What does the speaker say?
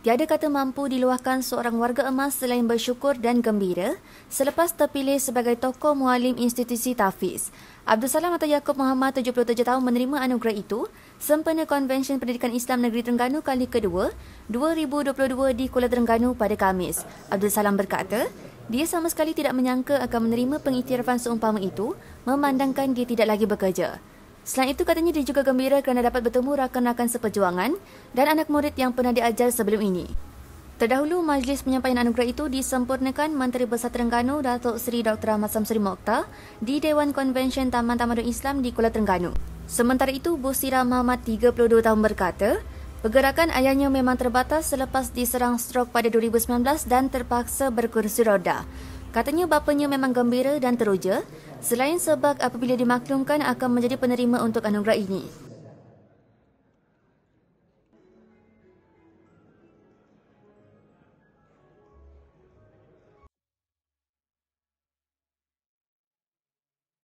Tiada kata mampu diluahkan seorang warga emas selain bersyukur dan gembira selepas terpilih sebagai tokoh mualim institusi Tafiz. Abdul Salam atau Yaakob Muhammad, 77 tahun, menerima anugerah itu sempena Konvensyen Pendidikan Islam Negeri Terengganu kali kedua 2022 di Kuala Terengganu pada Kamis. Abdul Salam berkata, dia sama sekali tidak menyangka akan menerima pengiktirafan seumpama itu memandangkan dia tidak lagi bekerja. Selain itu katanya dia juga gembira kerana dapat bertemu rakan-rakan seperjuangan dan anak murid yang pernah diajar sebelum ini. Terdahulu, majlis penyampaian anugerah itu disempurnakan Menteri Besar Terengganu Datuk Seri Dr. Ahmad Samsuri Mokhtar di Dewan Konvensyen Taman Tamadun Islam di Kuala Terengganu. Sementara itu, Busira Mahmat 32 tahun berkata, pergerakan ayahnya memang terbatas selepas diserang strok pada 2019 dan terpaksa berkursi roda. Katanya bapanya memang gembira dan teruja selain sebab apabila dimaklumkan akan menjadi penerima untuk anugerah ini.